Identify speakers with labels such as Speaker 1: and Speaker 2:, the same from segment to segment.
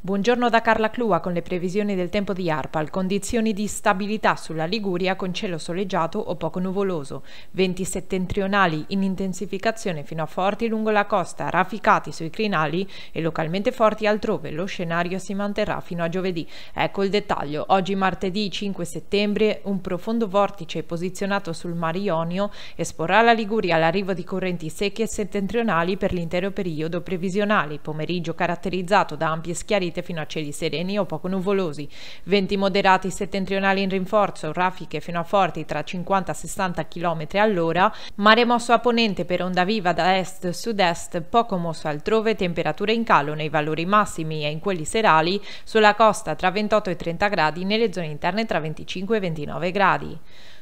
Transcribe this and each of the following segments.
Speaker 1: Buongiorno da Carla Clua con le previsioni del tempo di Arpal, condizioni di stabilità sulla Liguria con cielo soleggiato o poco nuvoloso, venti settentrionali in intensificazione fino a forti lungo la costa, rafficati sui crinali e localmente forti altrove, lo scenario si manterrà fino a giovedì. Ecco il dettaglio, oggi martedì 5 settembre un profondo vortice posizionato sul Mar Ionio esporrà la Liguria all'arrivo di correnti secche e settentrionali per l'intero periodo previsionale, pomeriggio caratterizzato da ampie schiarite marite fino a cieli sereni o poco nuvolosi, venti moderati settentrionali in rinforzo, raffiche fino a forti tra 50-60 e km all'ora, mare mosso a ponente per onda viva da est-sud-est, poco mosso altrove, temperature in calo nei valori massimi e in quelli serali, sulla costa tra 28 e 30 gradi, nelle zone interne tra 25 e 29 gradi.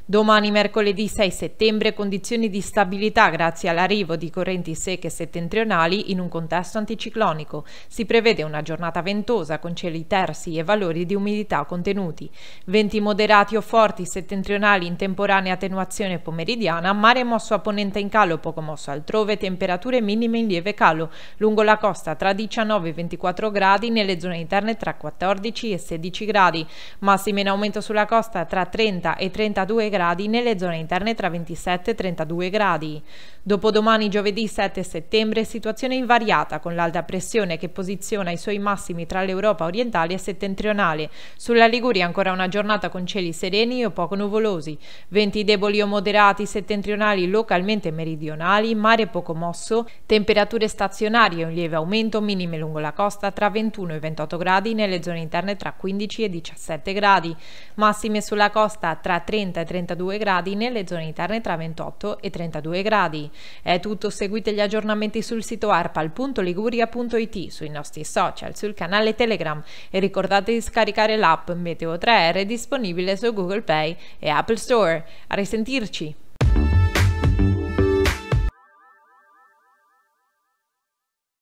Speaker 1: Domani mercoledì 6 settembre condizioni di stabilità grazie all'arrivo di correnti secche settentrionali in un contesto anticiclonico. Si prevede una giornata ventosa con cieli tersi e valori di umidità contenuti. Venti moderati o forti settentrionali in temporanea attenuazione pomeridiana, mare mosso a ponente in calo, poco mosso altrove, temperature minime in lieve calo, lungo la costa tra 19 e 24 gradi, nelle zone interne tra 14 e 16 gradi, massime in aumento sulla costa tra 30 e 32 gradi gradi nelle zone interne tra 27 e 32 gradi. Dopodomani giovedì 7 settembre situazione invariata con l'alta pressione che posiziona i suoi massimi tra l'Europa orientale e settentrionale. Sulla Liguria ancora una giornata con cieli sereni o poco nuvolosi, venti deboli o moderati settentrionali localmente meridionali, mare poco mosso, temperature stazionarie un lieve aumento, minime lungo la costa tra 21 e 28 gradi nelle zone interne tra 15 e 17 gradi, massime sulla costa tra 30 e 30 32 gradi nelle zone interne tra 28 e 32 gradi. È tutto, seguite gli aggiornamenti sul sito arpal.liguria.it, sui nostri social, sul canale Telegram e ricordate di scaricare l'app Meteo 3R disponibile su Google Play e Apple Store. A risentirci!